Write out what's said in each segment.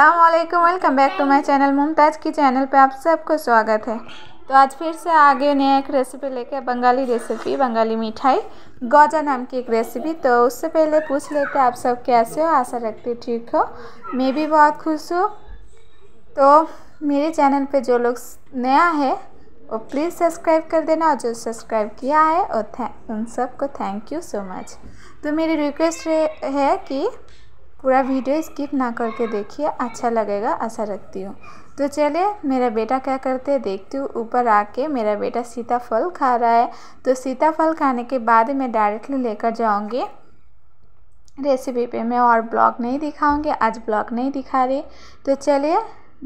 Aslam welcome back to my channel Mumtaz की channel पे आप सबको स्वागत है तो आज फिर से आगे नया एक रेसिपी लेके बंगाली रेसिपी बंगाली मिठाई गौजा नाम की एक रेसिपी तो उससे पहले पूछ लेते आप सब कैसे हो आशा रखते ठीक हो मैं भी बहुत खुश हूँ तो मेरे चैनल पे जो लोग नया है वो प्लीज़ सब्सक्राइब कर देना और जो सब्सक्राइब किया है और उन सबको थैंक यू सो मच तो मेरी रिक्वेस्ट है कि पूरा वीडियो स्किप ना करके देखिए अच्छा लगेगा आशा रखती हूँ तो चलिए मेरा बेटा क्या करते हैं देखती हूँ ऊपर आके मेरा बेटा सीताफल खा रहा है तो सीताफल खाने के बाद मैं डायरेक्टली लेकर जाऊँगी रेसिपी पे मैं और ब्लॉग नहीं दिखाऊँगी आज ब्लॉग नहीं दिखा रही तो चलिए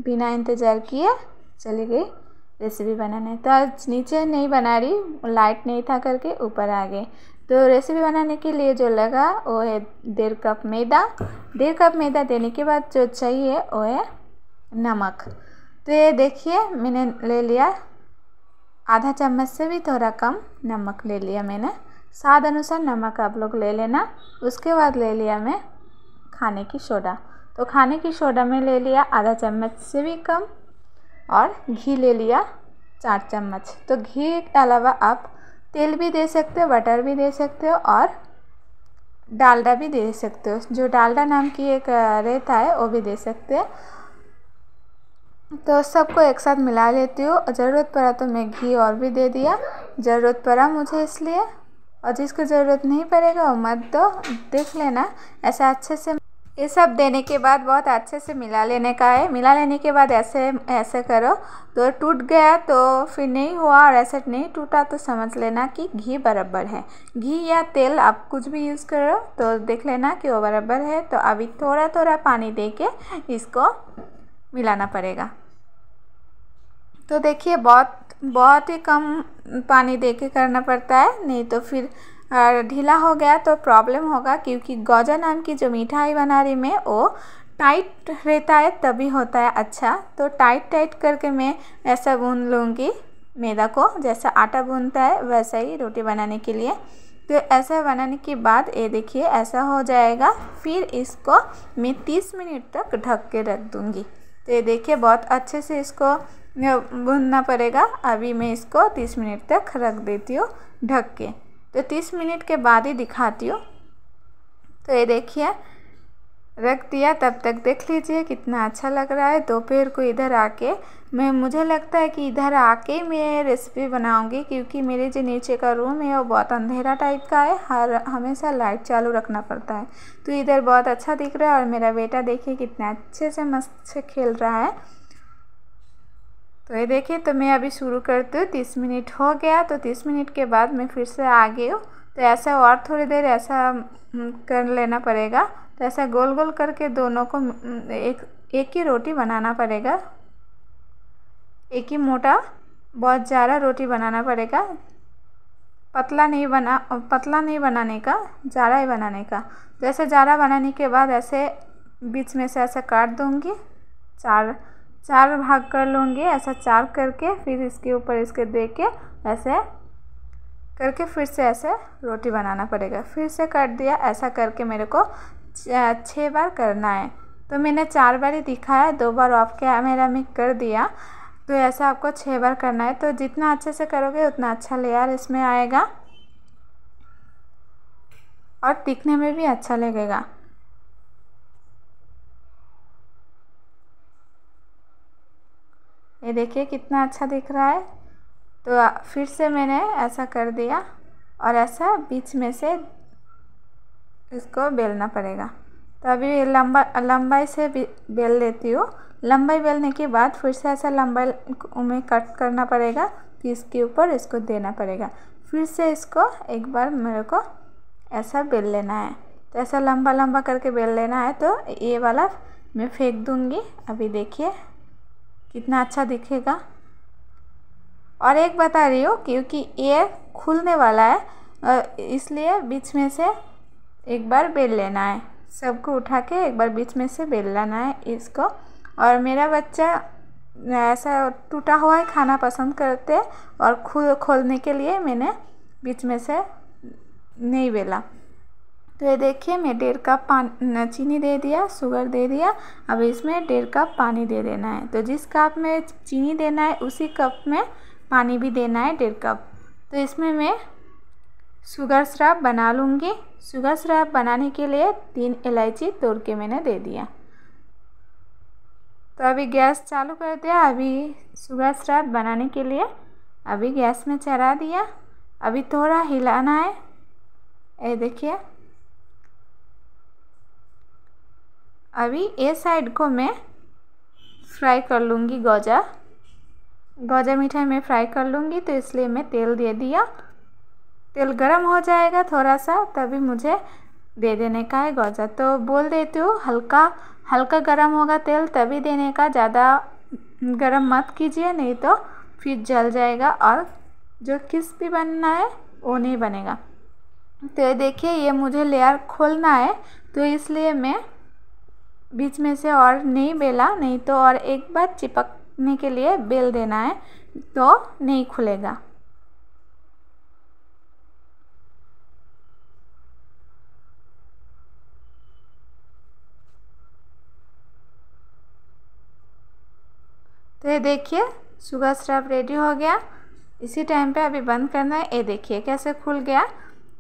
बिना इंतज़ार किए चली गई रेसिपी बनाने तो आज नीचे नहीं बना रही लाइट नहीं था करके ऊपर आ गए तो रेसिपी बनाने के लिए जो लगा वो है डेढ़ कप मैदा डेढ़ कप मैदा देने के बाद जो चाहिए वो है नमक तो ये देखिए मैंने ले लिया आधा चम्मच से भी थोड़ा कम नमक ले लिया मैंने स्वाद अनुसार नमक आप लोग ले लेना उसके बाद ले लिया मैं खाने की सोडा तो खाने की सोडा में ले लिया आधा चम्मच से भी कम और घी ले लिया चार चम्मच तो घी के अलावा आप तेल भी दे सकते हो बटर भी दे सकते हो और डालडा भी दे सकते हो जो डालडा नाम की एक रेता है वो भी दे सकते हैं तो सबको एक साथ मिला लेती हूँ ज़रूरत पड़ा तो मैं घी और भी दे दिया ज़रूरत पड़ा मुझे इसलिए और जिसको ज़रूरत नहीं पड़ेगा वो मत दो देख लेना ऐसा अच्छे से ये सब देने के बाद बहुत अच्छे से मिला लेने का है मिला लेने के बाद ऐसे ऐसे करो तो टूट गया तो फिर नहीं हुआ और ऐसे नहीं टूटा तो समझ लेना कि घी बराबर है घी या तेल आप कुछ भी यूज़ करो तो देख लेना कि वो बराबर है तो अभी थोड़ा थोड़ा पानी दे के इसको मिलाना पड़ेगा तो देखिए बहुत बहुत ही कम पानी दे के करना पड़ता है नहीं तो फिर ढीला हो गया तो प्रॉब्लम होगा क्योंकि गौजा नाम की जो मिठाई बना रही मैं वो टाइट रहता है तभी होता है अच्छा तो टाइट टाइट करके मैं ऐसा बुन लूँगी मैदा को जैसा आटा बुनता है वैसा ही रोटी बनाने के लिए तो ऐसा बनाने के बाद ये देखिए ऐसा हो जाएगा फिर इसको मैं तीस मिनट तक ढक के रख दूँगी तो ये देखिए बहुत अच्छे से इसको बुनना पड़ेगा अभी मैं इसको तीस मिनट तक रख देती हूँ ढक के तो तीस मिनट के बाद ही दिखाती हूँ तो ये देखिए रख दिया तब तक देख लीजिए कितना अच्छा लग रहा है दोपहर को इधर आके मैं मुझे लगता है कि इधर आके मैं रेसिपी बनाऊंगी क्योंकि मेरे जो नीचे का रूम है वो बहुत अंधेरा टाइप का है हर हमेशा लाइट चालू रखना पड़ता है तो इधर बहुत अच्छा दिख रहा है और मेरा बेटा देखिए कितना अच्छे से मस्त से खेल रहा है तो ये देखिए तो मैं अभी शुरू करती हूँ तीस मिनट हो गया तो तीस मिनट के बाद मैं फिर से आ गई हूँ तो ऐसा और थोड़ी देर ऐसा कर लेना पड़ेगा तो ऐसा गोल गोल करके दोनों को एक एक ही रोटी बनाना पड़ेगा एक ही मोटा बहुत ज़्यादा रोटी बनाना पड़ेगा पतला नहीं बना पतला नहीं बनाने का ज़्यादा ही बनाने का जैसे तो ज़्यादा बनाने के बाद ऐसे बीच में से ऐसा काट दूँगी चार चार भाग कर लूँगी ऐसा चार करके फिर इसके ऊपर इसके दे के ऐसे करके फिर से ऐसे रोटी बनाना पड़ेगा फिर से कर दिया ऐसा करके मेरे को छः बार करना है तो मैंने चार बार ही दिखाया दो बार ऑफ किया मेरा मैं कर दिया तो ऐसा आपको छः बार करना है तो जितना अच्छे से करोगे उतना अच्छा लेयर इसमें आएगा और दिखने में भी अच्छा लगेगा ये देखिए कितना अच्छा दिख रहा है तो फिर से मैंने ऐसा कर दिया और ऐसा बीच में से इसको बेलना पड़ेगा तो अभी लंबा लंबाई से बेल लेती हूँ लंबाई बेलने के बाद फिर से ऐसा लंबाई में कट करना पड़ेगा कि इसके ऊपर इसको देना पड़ेगा फिर से इसको एक बार मेरे को ऐसा बेल लेना है तो ऐसा लंबा लंबा करके बेल लेना है तो ये वाला मैं फेंक दूँगी अभी देखिए कितना अच्छा दिखेगा और एक बता रही हो क्योंकि ये खुलने वाला है इसलिए बीच में से एक बार बेल लेना है सबको उठा के एक बार बीच में से बेल लेना है इसको और मेरा बच्चा ऐसा टूटा हुआ है खाना पसंद करते और खुल खोलने के लिए मैंने बीच में से नहीं बेला तो ये देखिए मैं डेढ़ कप पान चीनी दे दिया शुगर दे दिया अब इसमें डेढ़ कप पानी दे देना है तो जिस कप में चीनी देना है उसी कप में पानी भी देना है डेढ़ कप तो इसमें मैं शुगर शराब बना लूँगी शुगर शराब बनाने के लिए तीन इलायची तोड़ के मैंने दे दिया तो अभी गैस चालू कर दिया अभी शुगर शराब बनाने के लिए अभी गैस में चढ़ा दिया अभी थोड़ा हिलाना है ये देखिए अभी ये साइड को मैं फ्राई कर लूँगी गोजा गौजा मिठाई में फ्राई कर लूँगी तो इसलिए मैं तेल दे दिया तेल गर्म हो जाएगा थोड़ा सा तभी मुझे दे देने का है गोजा तो बोल देती हूँ हल्का हल्का गर्म होगा तेल तभी देने का ज़्यादा गर्म मत कीजिए नहीं तो फिर जल जाएगा और जो भी बनना है वो नहीं बनेगा तो देखिए ये मुझे लेयर खोलना है तो इसलिए मैं बीच में से और नहीं बेला नहीं तो और एक बार चिपकने के लिए बेल देना है तो नहीं खुलेगा तो ये देखिए शुगर स्ट्रैप रेडी हो गया इसी टाइम पे अभी बंद करना है ये देखिए कैसे खुल गया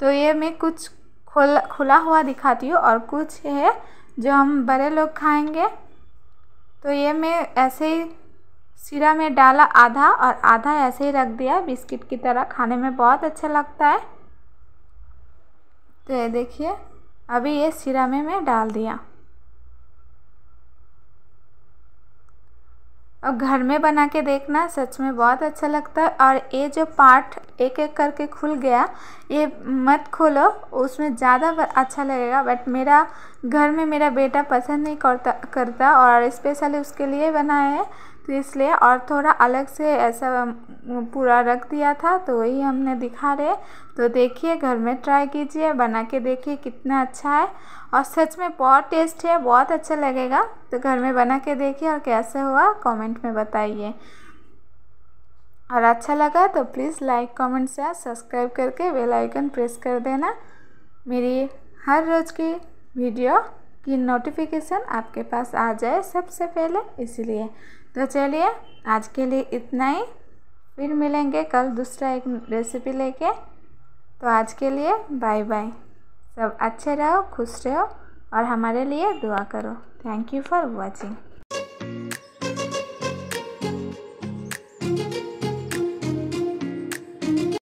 तो ये मैं कुछ खुला खुला हुआ दिखाती हूँ और कुछ है जो हम बड़े लोग खाएंगे तो ये मैं ऐसे ही सिरा में डाला आधा और आधा ऐसे ही रख दिया बिस्किट की तरह खाने में बहुत अच्छा लगता है तो ये देखिए अभी ये सिरा में मैं डाल दिया और घर में बना के देखना सच में बहुत अच्छा लगता है और ये जो पार्ट एक एक करके खुल गया ये मत खोलो उसमें ज़्यादा अच्छा लगेगा बट मेरा घर में मेरा बेटा पसंद नहीं करता करता और स्पेशली उसके लिए बनाया है तो इसलिए और थोड़ा अलग से ऐसा पूरा रख दिया था तो वही हमने दिखा रहे तो देखिए घर में ट्राई कीजिए बना के देखिए कितना अच्छा है और सच में बहुत टेस्ट है बहुत अच्छा लगेगा तो घर में बना के देखिए और कैसे हुआ कमेंट में बताइए और अच्छा लगा तो please like comment share subscribe करके बेल आइकन प्रेस कर देना मेरी हर रोज़ की वीडियो की नोटिफिकेशन आपके पास आ जाए सबसे पहले इसलिए तो चलिए आज के लिए इतना ही फिर मिलेंगे कल दूसरा एक रेसिपी लेके तो आज के लिए बाय बाय सब अच्छे रहो खुश रहो और हमारे लिए दुआ करो थैंक यू फॉर वॉचिंग